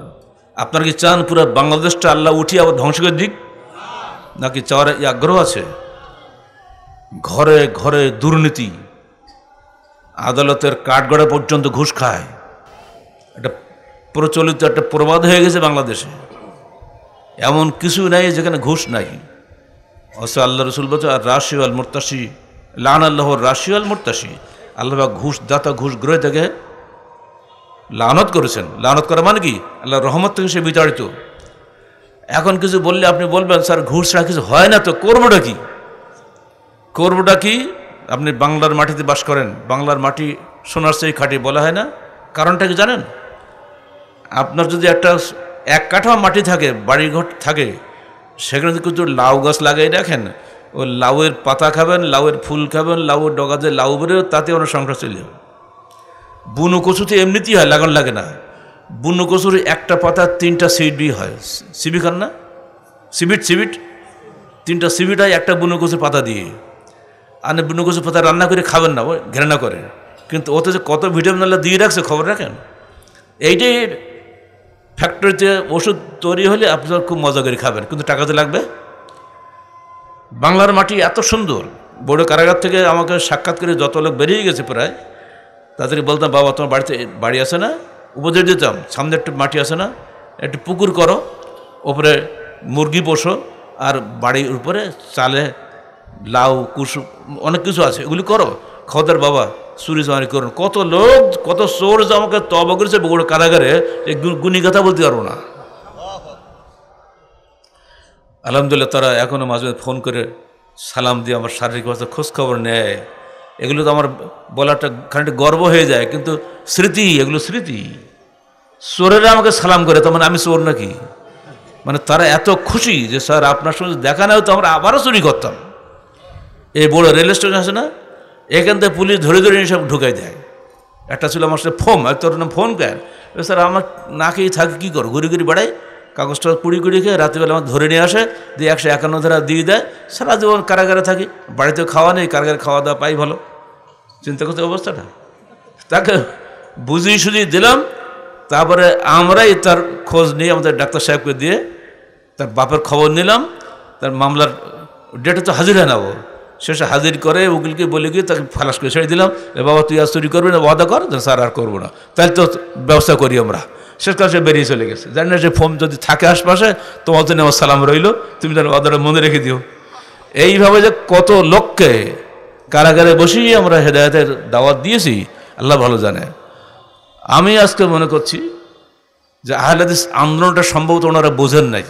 আপনারা কি চান পুরো বাংলাদেশটা আল্লাহ উঠিয়ে আবার ধ্বংস করে দিক নাকি চাওয়ার আগ্রহ আছে ঘরে ঘরে দুর্নীতি আদালতের কাঠগড়া পর্যন্ত ঘুষ খায় এটা প্রচলিত একটা প্রবাদ হয়ে গেছে বাংলাদেশে এমন কিছু নাই যেখানে ঘুষ নাই অসা আল্লাহ রসুল বলছে আর রাশি আল মোর্তাসি লান আল্লাহর রাশি আল মোর্তাসি আল্লাহ ঘুষ দাতা ঘুষ গ্রহে থেকে লানত করেছেন লানত করা মানে কি আল্লাহ রহমত থেকে সে বিতাড়িত এখন কিছু বললে আপনি বলবেন স্যার ঘুষ রা কিছু হয় না তো করবোটা কি করবোটা কি আপনি বাংলার মাটিতে বাস করেন বাংলার মাটি সোনার সেই খাটি বলা হয় না কারণটা কি জানেন আপনার যদি একটা এক কাঠা মাটি থাকে বাড়িঘর থাকে সেখানে কিছু লাউ গাছ লাগিয়ে রাখেন ও লাউয়ের পাতা খাবেন লাউয়ের ফুল খাবেন লাউয়ের ডগা দিয়ে লাউ বেরো তাতে অনেক সংখ্যা চলে বুনো কচুতে এমনিতেই হয় লাগান লাগে না বুনো কচুর একটা পাতার তিনটা দিয়ে হয় সিবি খান না সিবিট সিবিট তিনটা সিবিট হয় একটা বুনো কচুর পাতা দিয়ে আর বুনো কচুর পাতা রান্না করে খাবেন না ঘেরানা করে কিন্তু ওতে যে কত ভিটামিন আল্লাহ দিয়ে রাখছে খবর রাখেন এইটাই ফ্যাক্টরিতে ওষুধ তৈরি হলে আপনার খুব মজা করে খাবেন কিন্তু টাকা তো লাগবে বাংলার মাটি এত সুন্দর বড় কারাগার থেকে আমাকে সাক্ষাৎ করে যত লোক বেরিয়ে গেছে প্রায় তাদেরকে বলতাম বাবা তোমার বাড়িতে বাড়ি আছে না উপদেশ দিতাম সামনে একটু মাটি আছে না একটু পুকুর করো ওপরে মুরগি পোষো আর বাড়ির উপরে চালে লাউ কুসু অনেক কিছু আছে এগুলি করো খদের বাবা সুরি চামারি করুন কত লোক কত চোর আমাকে তব করেছে বগুড়া কারাগারে গুণী কথা বলতে পারবো না আলহামদুলিল্লাহ তারা এখনও মাঝে ফোন করে সালাম দিয়ে আমার শারীরিক অবস্থা খোঁজখবর নেয় এগুলো তো আমার বলাটা খানিকটা গর্ব হয়ে যায় কিন্তু স্মৃতি এগুলো স্মৃতি সোরেরা আমাকে সালাম করে তার মানে আমি সোর নাকি মানে তারা এত খুশি যে স্যার আপনার সঙ্গে দেখা না তো আমরা আবারও চুরি করতাম এই বড় রেল স্টেশন আছে না এখান থেকে পুলিশ ধরে ধরে সব ঢুকাই দেয় একটা ছিল আমার সাথে ফোন আর তোর ফোন কেন স্যার আমার না খেয়ে থাকি কী করো ঘুরি ঘুরি বেড়াই কাগজটা কুড়ি কুড়ি খেয়ে রাত্রিবেলা আমার ধরে নিয়ে আসে দিয়ে একশো একান্ন ধারা দিয়ে দেয় সারা জীবন কারাগারে থাকি বাড়িতে খাওয়া নেই কারাগারে খাওয়া দাওয়া পাই ভালো চিন্তা করতে অবস্থাটা তাকে বুঝিয়ে সুঝিয়ে দিলাম তারপরে আমরাই তার খোঁজ নিয়ে আমাদের ডাক্তার সাহেবকে দিয়ে তার বাপের খবর নিলাম তার মামলার ডেটে তো হাজির হাজিরা নেবো শেষে হাজির করে উকিলকে বলে গিয়ে তাকে ফালাস করে ছেড়ে দিলাম এ বাবা তুই আজ চুরি করবি না ওয়াদা কর স্যার আর করবো না তাহলে তো ব্যবস্থা করি আমরা শেষকাল সে বেরিয়ে চলে গেছে জানি না সে ফোন যদি থাকে আশপাশে তোমার জন্য আমার সালাম রইল তুমি তার ওয়াদাটা মনে রেখে দিও এইভাবে যে কত লোককে কারাগারে বসিয়ে আমরা হেদায়তের দাওয়াত দিয়েছি আল্লাহ ভালো জানে আমি আজকে মনে করছি যে আহলাদিস আন্দোলনটা সম্ভবত ওনারা বোঝেন নাই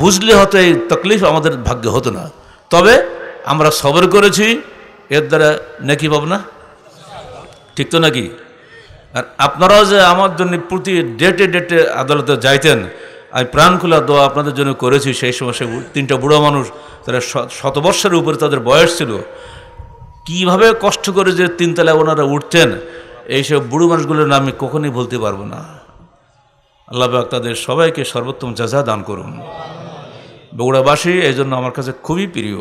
বুঝলে হয়তো এই তকলিফ আমাদের ভাগ্যে হতো না তবে আমরা সবর করেছি এর দ্বারা নাকি পাব না ঠিক তো নাকি আর আপনারাও যে আমার জন্য প্রতি ডেটে ডেটে আদালতে যাইতেন আমি প্রাণ খোলা দোয়া আপনাদের জন্য করেছি সেই সময় সে তিনটা বুড়ো মানুষ তারা শতবর্ষের উপরে তাদের বয়স ছিল কিভাবে কষ্ট করে যে তিনতলায় ওনারা উঠতেন এইসব বুড়ো মানুষগুলোর নাম আমি কখনই বলতে পারবো না বাক তাদের সবাইকে সর্বোত্তম যা দান করুন বগুড়াবাসী এই জন্য আমার কাছে খুবই প্রিয়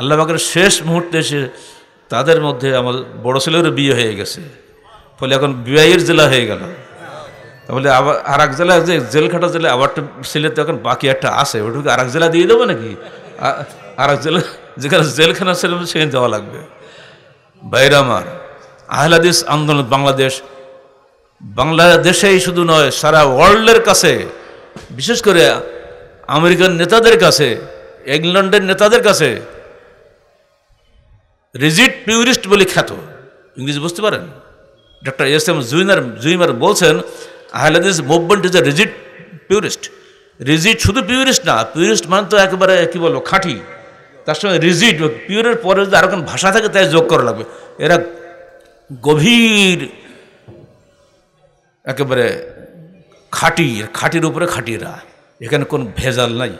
আল্লাহবাকের শেষ মুহূর্তে এসে তাদের মধ্যে আমার বড়ো ছেলেরও বিয়ে হয়ে গেছে ফলে এখন বিয়ের জেলা হয়ে গেল তাহলে আবার আর এক জেলা যে জেলখাটা জেলা আবার ছেলে তো এখন বাকি একটা আছে ওটুকু আর এক জেলা দিয়ে দেবো নাকি আর এক জেলা যেখানে জেলখানা ছেলে সেখানে যাওয়া লাগবে বাইরে আমার আহলাদিস আন্দোলন বাংলাদেশ বাংলাদেশেই শুধু নয় সারা ওয়ার্ল্ডের কাছে বিশেষ করে আমেরিকান নেতাদের কাছে ইংল্যান্ডের নেতাদের কাছে রিজিট পিউরিস্ট বলে খ্যাত ইংরেজি বুঝতে পারেন ডক্টর এস এম জুইনার জুইমার বলছেন Ahle Hadith movement is a rigid puritan rigid শুধু পিউরিস্ট না পিউরিস্ট মানে তো একেবারে কী বলবো খাঁটি তার সঙ্গে রিজিট পিউরের পরে যদি আরো ভাষা থাকে তাই যোগ করা লাগবে এরা গভীর একেবারে খাটির খাটির উপরে খাটিরা এখানে কোন ভেজাল নাই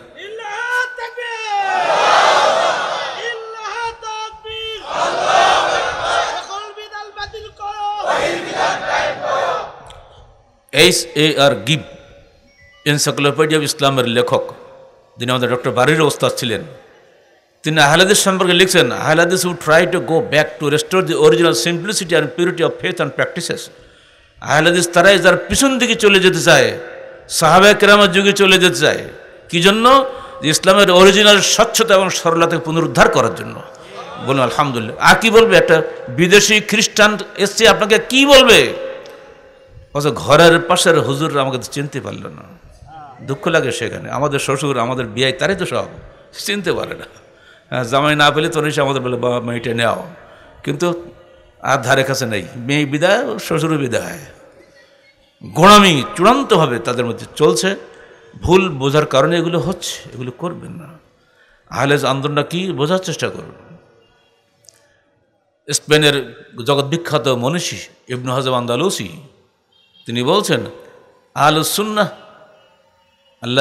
H A R Gibb encyclopaedia of ইসলামের লেখক যিনি আমাদের ডক্টর বারির ওস্তাদ ছিলেন তিনি আহলাদিস সম্পর্কে লিখছেন Ahle Hadith would try to go back to restore the original simplicity and purity of faith and practices Ahle Hadith তারাই যার পিছন দিকে চলে যেতে চায় সাহাবে কেরামের যুগে চলে যেতে চায় কি জন্য ইসলামের অরিজিনাল স্বচ্ছতা এবং সরলতাকে পুনরুদ্ধার করার জন্য বলুন আলহামদুলিল্লাহ আর কি বলবে একটা বিদেশি খ্রিস্টান এসছে আপনাকে কি বলবে অথচ ঘরের পাশের হুজুর আমাকে চিনতে পারল না দুঃখ লাগে সেখানে আমাদের শ্বশুর আমাদের বিয়াই তারাই তো সব চিনতে পারে না হ্যাঁ, জামাই না পেলে তখন এসে আমাদের বলে বাবা মেয়েটা নেও কিন্তু আর ধারে কাছে নেই মেয়ে বিদায় শ্বশুর বিদায় গোড়ামি চূড়ান্তভাবে তাদের মধ্যে চলছে ভুল বোঝার কারণে এগুলো হচ্ছে এগুলো করবেন না আহলেজ আন্দোলনটা কী বোঝার চেষ্টা করুন স্পেনের জগৎ বিখ্যাত মনীষী ইবনু হাজম আন্দালুসি তিনি বলছেন আহলুসুন্না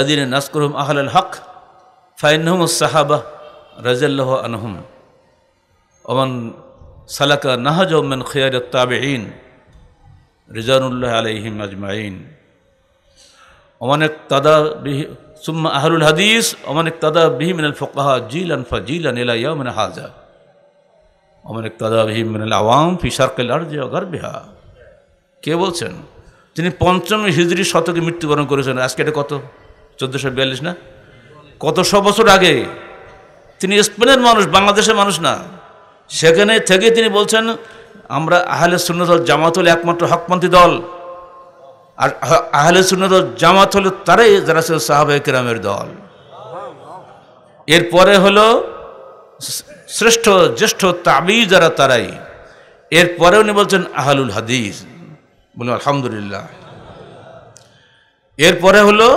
দিন নাসকরুম আহল হক ফাইনহম সাহাবা রাজাল্লাহ আনহম ওমান সালাকা নাহাজ ওমেন খিয়ার তাবেইন রিজানুল্লাহ আলহিম আজমাইন এক তাদা বিহি সুম্মা আহরুল হাদিস এক তাদা বিহি মিনাল ফোকাহা জিল আনফা জিল আন এলাইয়া মানে হাজা এক তাদা বিহি মিনাল আওয়াম সার্কেল আর জিয়া অগার বিহা কে বলছেন তিনি পঞ্চম হিজড়ি শতকে মৃত্যুবরণ করেছেন আজকে এটা কত চোদ্দোশো বিয়াল্লিশ না কত শ বছর আগে তিনি স্পেনের মানুষ বাংলাদেশের মানুষ না সেখানে থেকে তিনি বলছেন আমরা আহলে সুন্নদল জামাত হলে একমাত্র হকপন্থী দল আর আহলে সুন্নদল জামাত হলে তারাই যারা ছিল সাহাবাহ কিরামের দল এরপরে হলো শ্রেষ্ঠ জ্যেষ্ঠ তাবি যারা তারাই এরপরে উনি বলছেন আহলুল হাদিস বলুন আলহামদুলিল্লাহ এরপরে হলো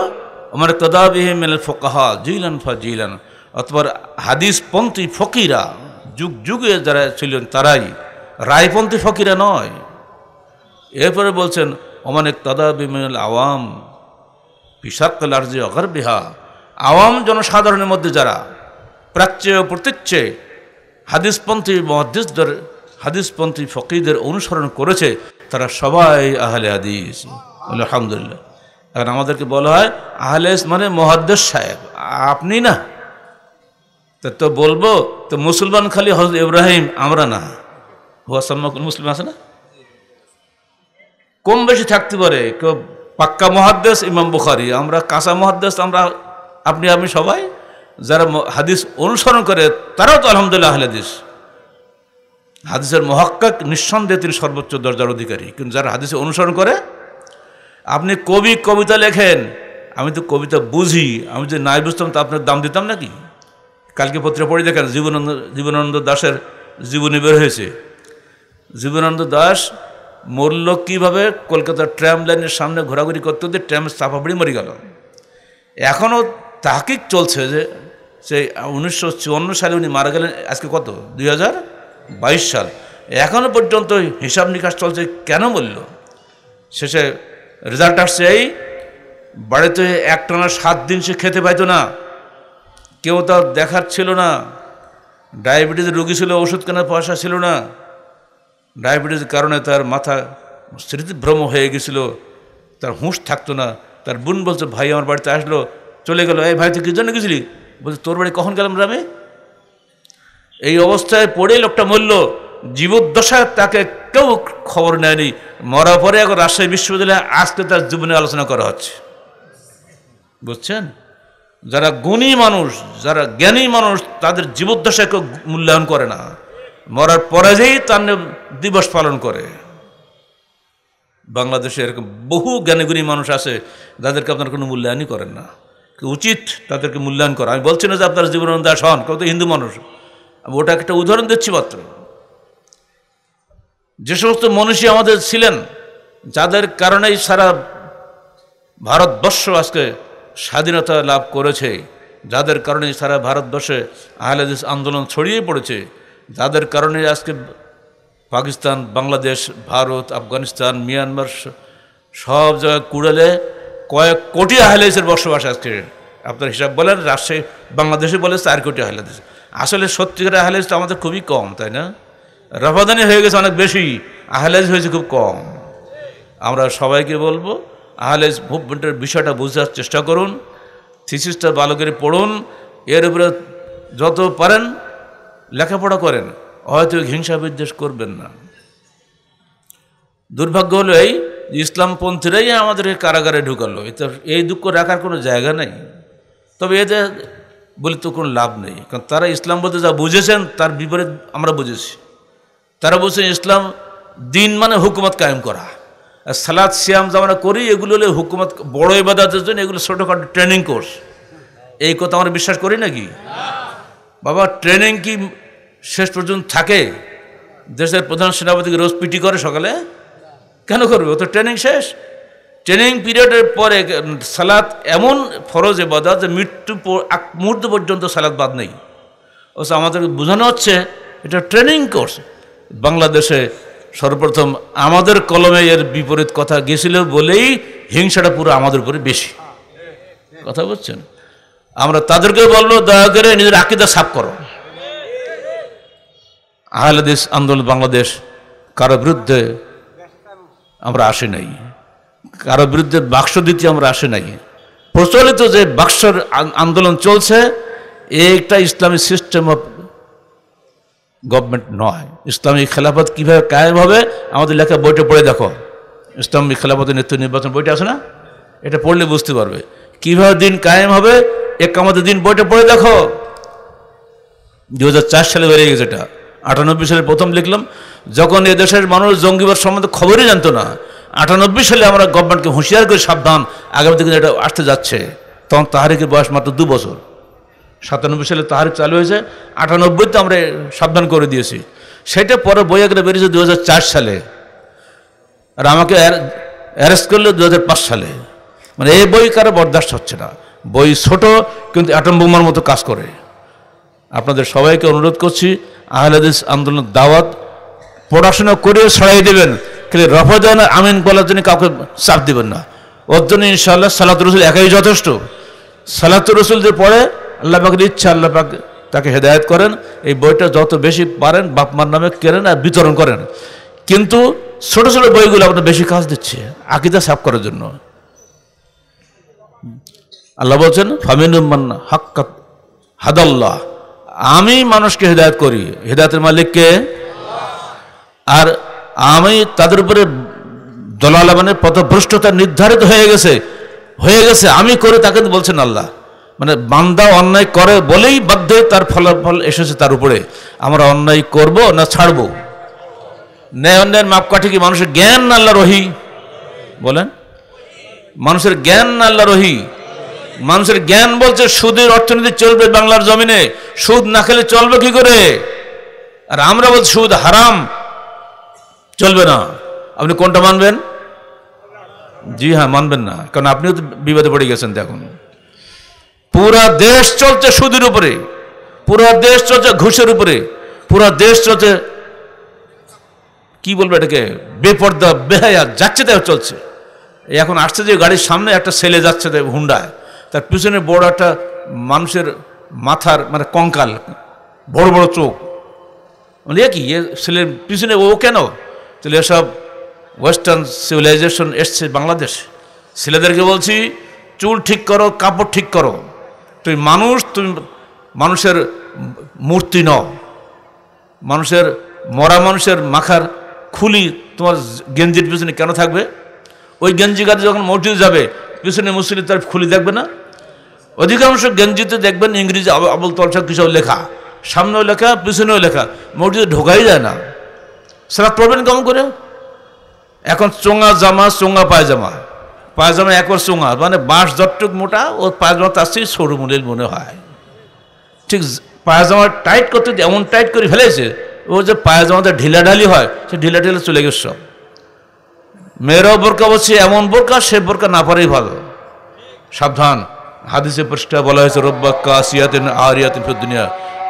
আমার কদাবিহিমেল ফোকাহা জিলান ফা জিলান অথবা হাদিসপন্থী ফকিরা যুগ যুগে যারা ছিলেন তারাই রায়পন্থী ফকিরা নয় এরপরে বলছেন অমানেক তাদা বিমিনাল আওয়াম পিসাক্কাল আর্জি অগর বিহা আওয়াম জনসাধারণের মধ্যে যারা প্রাচ্যে প্রতীচ্যে হাদিসপন্থী মহাদিসদের হাদিসপন্থী ফকিরদের অনুসরণ করেছে তারা সবাই আহলে হাদিস আলহামদুলিল্লাহ কারণ আমাদেরকে বলা হয় আহলে মানে মহাদ্দেশ সাহেব আপনি না তা তো বলবো তো মুসলমান খালি হজরত ইব্রাহিম আমরা না হুয়াসাম্মাকুল মুসলিম আছে না কম বেশি থাকতে পারে কেউ পাক্কা মহাদ্দেশ ইমাম বুখারি আমরা কাঁচা মহাদ্দেশ আমরা আপনি আমি সবাই যারা হাদিস অনুসরণ করে তারাও তো আলহামদুলিল্লাহ হাদিস হাদিসের মহাক্কাক নিঃসন্দেহে তিনি সর্বোচ্চ দরজার অধিকারী কিন্তু যারা হাদিসে অনুসরণ করে আপনি কবি কবিতা লেখেন আমি তো কবিতা বুঝি আমি যদি নাই বুঝতাম তা আপনার দাম দিতাম নাকি কালকে পত্রে পড়ে দেখেন জীবনানন্দ জীবনানন্দ দাসের জীবনী বের হয়েছে জীবনানন্দ দাস মরল কীভাবে কলকাতার ট্র্যাম লাইনের সামনে ঘোরাঘুরি করতে করতে ট্রাম চাপাপড়ি মরে গেল এখনও তাহকিক চলছে যে সেই উনিশশো চুয়ান্ন সালে উনি মারা গেলেন আজকে কত দুই সাল এখনও পর্যন্ত হিসাব নিকাশ চলছে কেন বলল শেষে রেজাল্ট আসছে এই বাড়িতে একটানা সাত দিন সে খেতে পাইতো না কেউ তার দেখার ছিল না ডায়াবেটিস রোগী ছিল ওষুধ কেনার পয়সা ছিল না ডায়াবেটিসের কারণে তার মাথা স্মৃতিভ্রম হয়ে গেছিল তার হুঁশ থাকতো না তার বোন বলছে ভাই আমার বাড়িতে আসলো চলে গেল এই ভাই তুই কী জন্য গেছিলি বলছে তোর বাড়ি কখন গেলাম রামে এই অবস্থায় পড়ে লোকটা মরল জীবদ্দশায় তাকে কেউ খবর নেয়নি মরার পরে এখন রাজশাহী বিশ্ববিদ্যালয়ে আজকে তার জীবনে আলোচনা করা হচ্ছে বুঝছেন যারা গুণী মানুষ যারা জ্ঞানী মানুষ তাদের জীবদ্দশাকে মূল্যায়ন করে না মরার পরে যেই তার দিবস পালন করে বাংলাদেশে এরকম বহু জ্ঞানীগুণী মানুষ আছে যাদেরকে আপনারা কোনো মূল্যায়নই করেন না উচিত তাদেরকে মূল্যায়ন করা আমি বলছি না যে আপনারা জীবন দাস হন কেউ তো হিন্দু মানুষ আমি ওটা একটা উদাহরণ দিচ্ছি মাত্র যে সমস্ত মনীষী আমাদের ছিলেন যাদের কারণেই সারা ভারতবর্ষ আজকে স্বাধীনতা লাভ করেছে যাদের কারণে সারা ভারতবর্ষে আহলাদিস আন্দোলন ছড়িয়ে পড়েছে যাদের কারণে আজকে পাকিস্তান বাংলাদেশ ভারত আফগানিস্তান মিয়ানমার সব জায়গায় কুড়ালে কয়েক কোটি আহলেসের বসবাস আজকে আপনার হিসাব বলেন রাজশাহী বাংলাদেশে বলে চার কোটি আহলেদেশ আসলে সত্যিকার আহলেস তো আমাদের খুবই কম তাই না রফাদানি হয়ে গেছে অনেক বেশি আহলেজ হয়েছে খুব কম আমরা সবাইকে বলবো আহলে মুভমেন্টের বিষয়টা বোঝার চেষ্টা করুন থিসিসটা ভালো করে পড়ুন এর উপরে যত পারেন লেখাপড়া করেন হয়তো হিংসা বিদ্বেষ করবেন না দুর্ভাগ্য হলো এই ইসলামপন্থীরাই আমাদের কারাগারে ঢুকালো এটা এই দুঃখ রাখার কোনো জায়গা নেই তবে এতে বলে তো কোনো লাভ নেই কারণ তারা ইসলাম বলতে যা বুঝেছেন তার বিপরীত আমরা বুঝেছি তারা বলছেন ইসলাম দিন মানে হুকুমত কায়েম করা সালাদ সিয়াম আমরা করি এগুলো হলে হুকুমত বড় ইবাদতের জন্য এগুলো ছোটোখাটো ট্রেনিং কোর্স এই কথা আমরা বিশ্বাস করি নাকি বাবা ট্রেনিং কি শেষ পর্যন্ত থাকে দেশের প্রধান সেনাপতিকে রোজ পিটি করে সকালে কেন করবে ও তো ট্রেনিং শেষ ট্রেনিং পিরিয়ডের পরে সালাদ এমন ফরজ বাদা যে মৃত্যু এক মুহূর্ত পর্যন্ত সালাদ বাদ নেই অবশ্য আমাদেরকে বোঝানো হচ্ছে এটা ট্রেনিং কোর্স বাংলাদেশে সর্বপ্রথম আমাদের কলমে এর বিপরীত কথা গেছিল বলেই হিংসাটা পুরো আমাদের উপরে বেশি কথা বলছেন আমরা তাদেরকে বললো দয়া করে নিজের আকিদা সাফ করো আহলাদেশ আন্দোলন বাংলাদেশ কারো বিরুদ্ধে আমরা আসি নাই কারো বিরুদ্ধে বাক্স দিতে আমরা আসি নাই প্রচলিত যে বাক্সর আন্দোলন চলছে এটা ইসলামী সিস্টেম অফ গভর্নমেন্ট নয় ইসলামিক খেলাফত কীভাবে কায়েম হবে আমাদের লেখা বইটা পড়ে দেখো ইসলামিক খেলাফতের নেতৃত্ব নির্বাচন বইটা আছে না এটা পড়লে বুঝতে পারবে কীভাবে দিন কায়েম হবে এক আমাদের দিন বইটা পড়ে দেখো দু হাজার সালে বেরিয়ে গেছে এটা আটানব্বই সালে প্রথম লিখলাম যখন এদেশের মানুষ জঙ্গিবাদ সম্বন্ধে খবরই জানতো না আটানব্বই সালে আমরা গভর্নমেন্টকে হুঁশিয়ার করে সাবধান আগামী দিকে এটা আসতে যাচ্ছে তখন তাহারিকের বয়স মাত্র দু বছর সাতানব্বই সালে তাহারিফ চালু হয়েছে আটানব্বইতে আমরা সাবধান করে দিয়েছি সেটা পরে বই একটা বেরিয়েছে দু সালে আর আমাকে অ্যারেস্ট করলো দু সালে মানে এই বই কারো বরদাস্ত হচ্ছে না বই ছোট কিন্তু অ্যাটম বোমার মতো কাজ করে আপনাদের সবাইকে অনুরোধ করছি আহলাদিস আন্দোলন দাওয়াত পড়াশোনা করে ছড়াই দেবেন কিন্তু রফাদান আমিন বলার জন্য কাউকে চাপ দেবেন না ওর জন্য ইনশাআল্লাহ সালাত রসুল একাই যথেষ্ট সালাত রসুল যে পড়ে আল্লাহ পাকের ইচ্ছা আল্লাহ পাক তাকে হেদায়ত করেন এই বইটা যত বেশি পারেন বাপমার নামে কেনেন আর বিতরণ করেন কিন্তু ছোট ছোট বইগুলো আপনার বেশি কাজ দিচ্ছে আকিদা সাফ করার জন্য আল্লাহ বলছেন ফামিনুমান হাক্কাত হাদাল্লাহ আমি মানুষকে হেদায়ত করি হেদায়তের মালিককে আর আমি তাদের উপরে দলালা মানে পথভ্রষ্টতা নির্ধারিত হয়ে গেছে হয়ে গেছে আমি করে তাকে বলছেন আল্লাহ মানে বান্দা অন্যায় করে বলেই বাধ্য তার ফলাফল এসেছে তার উপরে আমরা অন্যায় করব না ছাড়ব ন্যায় অন্যায়ের মাপকাঠি কি মানুষের জ্ঞান না আল্লাহ রহি বলেন মানুষের জ্ঞান না আল্লাহ রহি মানুষের জ্ঞান বলছে সুদের অর্থনীতি চলবে বাংলার জমিনে সুদ না খেলে চলবে কি করে আর আমরা বলছি সুদ হারাম চলবে না আপনি কোনটা মানবেন জি হ্যাঁ মানবেন না কারণ আপনিও তো বিবাদে পড়ে গেছেন দেখুন পুরা দেশ চলছে সুদের উপরে পুরা দেশ চলছে ঘুষের উপরে পুরা দেশ চলছে কি বলবো এটাকে বেপর্দা বেহায়া যাচ্ছে তাই চলছে এখন আসছে যে গাড়ির সামনে একটা ছেলে যাচ্ছে তাই হুন্ডায় তার পিছনে বড় একটা মানুষের মাথার মানে কঙ্কাল বড় বড় চোখ মানে কি এ ছেলের পিছনে ও কেন তাহলে এসব ওয়েস্টার্ন সিভিলাইজেশন এসছে বাংলাদেশ ছেলেদেরকে বলছি চুল ঠিক করো কাপড় ঠিক করো তুমি মানুষ তুমি মানুষের মূর্তি নও মানুষের মরা মানুষের মাখার খুলি তোমার গেঞ্জির পিছনে কেন থাকবে ওই গেঞ্জি গাতে যখন মসজিদ যাবে পিছনে মুসলিম তার খুলি দেখবে না অধিকাংশ গেঞ্জিতে দেখবেন ইংরেজি আবল তলসা কিছু লেখা সামনেও লেখা পিছনেও লেখা মসজিদে ঢোকাই যায় না সেটা পড়বেন কেমন করে এখন চোঙা জামা চোঙা পায়জামা পায়জামা একর চুঙা মানে বাঁশ যতটুক মোটা ও পায়জামা তার চেয়ে সরু মনের মনে হয় ঠিক পায়জামা টাইট করতে এমন টাইট করে ফেলেছে ও যে পায়জামাতে ঢিলা ঢালি হয় সে ঢিলা ঢিলা চলে গেছে সব মেয়েরাও বোরকা বলছে এমন বোরকা সে বোরকা না পারাই ভালো সাবধান হাদিসে পৃষ্ঠা বলা হয়েছে রব্বাক্কা আসিয়াতিন আরিয়াতিন ফিদ্দুনিয়া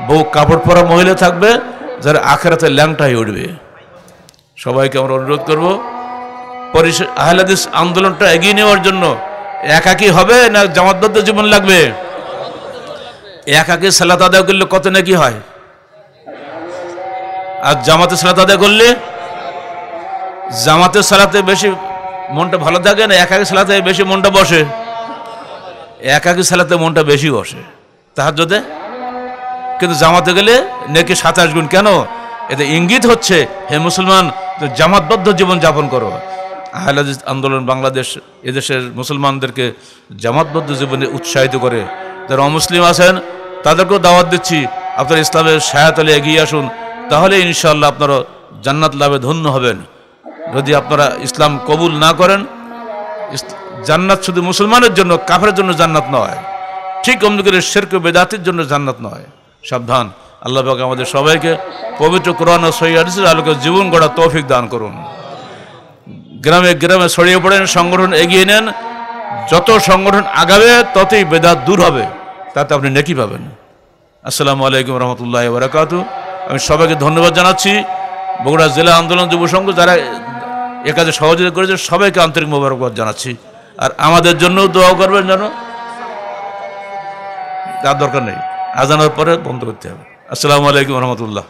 বউ কাপড় পরা মহিলা থাকবে যারা আখেরাতে ল্যাংটাই উঠবে সবাইকে আমরা অনুরোধ করবো আহলাদিস আন্দোলনটা এগিয়ে নেওয়ার জন্য একাকি হবে না জামাতবদ্ধ জীবন লাগবে একাকি সালাত আদায় করলে কত নাকি হয় আর জামাতে সালাত আদায় করলে জামাতে সালাতে বেশি মনটা ভালো থাকে না একাকি সালাতে বেশি মনটা বসে একাকি সালাতে মনটা বেশি বসে তাহার যদি কিন্তু জামাতে গেলে নাকি সাতাশ গুণ কেন এতে ইঙ্গিত হচ্ছে হে মুসলমান জামাতবদ্ধ জীবন যাপন করো আহলাদিস আন্দোলন বাংলাদেশ এদেশের মুসলমানদেরকে জামাতবদ্ধ জীবনে উৎসাহিত করে যারা অমুসলিম আছেন তাদেরকেও দাওয়াত দিচ্ছি আপনারা ইসলামের সায়াতলে এগিয়ে আসুন তাহলে ইনশাল্লাহ আপনারা জান্নাত লাভে ধন্য হবেন যদি আপনারা ইসলাম কবুল না করেন জান্নাত শুধু মুসলমানের জন্য কাফের জন্য জান্নাত নয় ঠিক করে শেরক বেদাতির জন্য জান্নাত নয় সাবধান আল্লাহ আমাদের সবাইকে পবিত্র কোরআন ও সৈয়াদিসের আলোকে জীবন গড়া তৌফিক দান করুন গ্রামে গ্রামে ছড়িয়ে পড়েন সংগঠন এগিয়ে নেন যত সংগঠন আগাবে ততই বেদাত দূর হবে তাতে আপনি নেকি পাবেন আসসালামু আলাইকুম রহমতুল্লাহ বারাকাতু আমি সবাইকে ধন্যবাদ জানাচ্ছি বগুড়া জেলা আন্দোলন যুব সংঘ যারা এ কাজে সহযোগিতা করেছে সবাইকে আন্তরিক মোবারকবাদ জানাচ্ছি আর আমাদের জন্য দোয়া করবেন যেন তার দরকার নেই আজানোর পরে বন্ধ করতে হবে আসসালামু আলাইকুম রহমতুল্লাহ